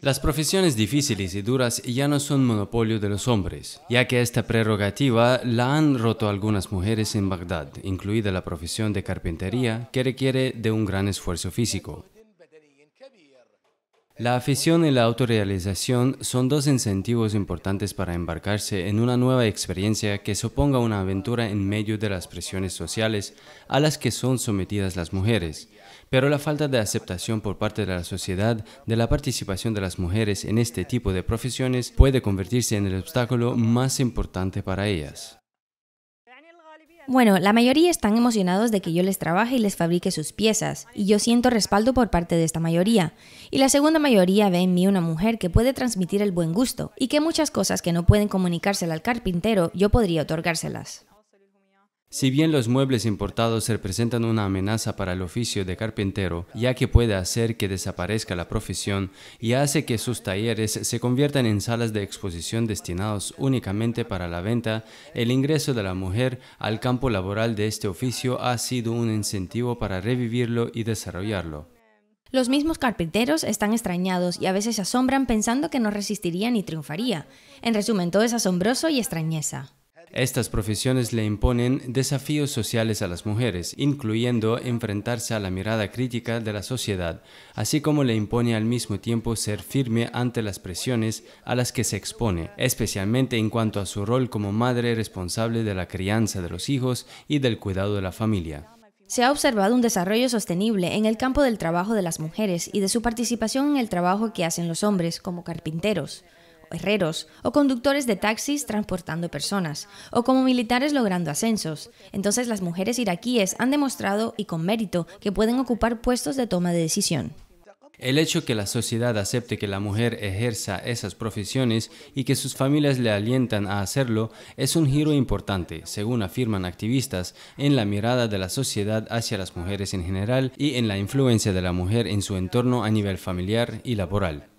Las profesiones difíciles y duras ya no son monopolio de los hombres, ya que esta prerrogativa la han roto algunas mujeres en Bagdad, incluida la profesión de carpintería, que requiere de un gran esfuerzo físico. La afición y la autorrealización son dos incentivos importantes para embarcarse en una nueva experiencia que suponga una aventura en medio de las presiones sociales a las que son sometidas las mujeres. Pero la falta de aceptación por parte de la sociedad de la participación de las mujeres en este tipo de profesiones puede convertirse en el obstáculo más importante para ellas. Bueno, la mayoría están emocionados de que yo les trabaje y les fabrique sus piezas, y yo siento respaldo por parte de esta mayoría. Y la segunda mayoría ve en mí una mujer que puede transmitir el buen gusto, y que muchas cosas que no pueden comunicárselas al carpintero, yo podría otorgárselas. Si bien los muebles importados representan una amenaza para el oficio de carpintero, ya que puede hacer que desaparezca la profesión y hace que sus talleres se conviertan en salas de exposición destinados únicamente para la venta, el ingreso de la mujer al campo laboral de este oficio ha sido un incentivo para revivirlo y desarrollarlo. Los mismos carpinteros están extrañados y a veces asombran pensando que no resistiría ni triunfaría. En resumen, todo es asombroso y extrañeza. Estas profesiones le imponen desafíos sociales a las mujeres, incluyendo enfrentarse a la mirada crítica de la sociedad, así como le impone al mismo tiempo ser firme ante las presiones a las que se expone, especialmente en cuanto a su rol como madre responsable de la crianza de los hijos y del cuidado de la familia. Se ha observado un desarrollo sostenible en el campo del trabajo de las mujeres y de su participación en el trabajo que hacen los hombres como carpinteros herreros, o conductores de taxis transportando personas, o como militares logrando ascensos. Entonces las mujeres iraquíes han demostrado, y con mérito, que pueden ocupar puestos de toma de decisión. El hecho que la sociedad acepte que la mujer ejerza esas profesiones y que sus familias le alientan a hacerlo es un giro importante, según afirman activistas, en la mirada de la sociedad hacia las mujeres en general y en la influencia de la mujer en su entorno a nivel familiar y laboral.